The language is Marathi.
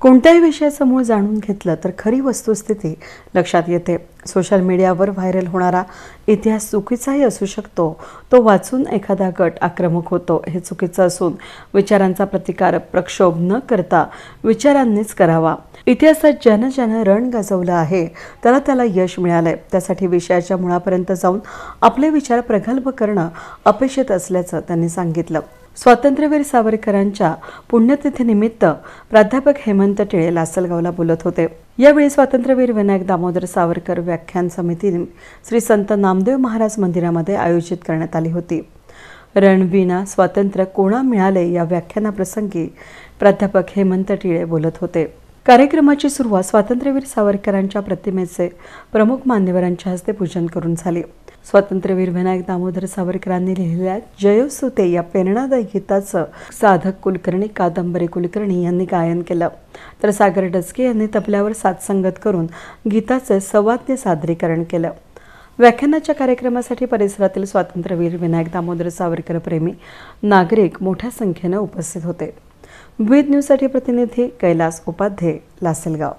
कोणत्याही विषयाचं मूळ जाणून घेतलं तर खरी वस्तुस्थिती लक्षात येते सोशल मीडियावर व्हायरल होणारा इतिहास चुकीचाही असू शकतो तो वाचून एखादा गट आक्रमक होतो हे चुकीचं असून विचारांचा प्रतिकार प्रक्षोभ न करता विचारांनीच करावा इतिहासात ज्यानं ज्यानं रण गाजवलं आहे त्याला त्याला यश मिळालंय त्यासाठी विषयाच्या मुळापर्यंत जाऊन आपले विचार प्रगल्भ करणं अपेक्षित असल्याचं त्यांनी सांगितलं स्वातंत्र्यवीर सावरकरांच्या पुण्यतिथीनिमित्त प्राध्यापक हेमंत टिळे लासलगावला बोलत होते यावेळी स्वातंत्र्यवीर विनायक दामोदर सावरकर व्याख्यान समिती श्री संत नामदेव महाराज मंदिरामध्ये आयोजित करण्यात आली होती रणविना स्वातंत्र्य कोणा मिळाले या व्याख्यानाप्रसंगी प्राध्यापक हेमंत टिळे बोलत होते कार्यक्रमाची सुरुवात स्वातंत्र्यवीर सावरकरांच्या प्रतिमेचे प्रमुख मान्यवरांच्या हस्ते पूजन करून झाली स्वातंत्र्यवीर विनायक दामोदर सावरकरांनी लिहिलेल्या जयोसुते या प्रेरणादायी गीताचं साधक कुलकर्णी कादंबरी कुलकर्णी यांनी गायन केलं तर सागर डसके यांनी तबल्यावर सातसंगत करून गीताचं संवाद्य सादरीकरण केलं व्याख्यानाच्या कार्यक्रमासाठी परिसरातील स्वातंत्र्यवीर विनायक दामोदर सावरकर प्रेमी नागरिक मोठ्या संख्येनं उपस्थित होते विविध न्यूजसाठी प्रतिनिधी कैलास उपाध्ये लासलगाव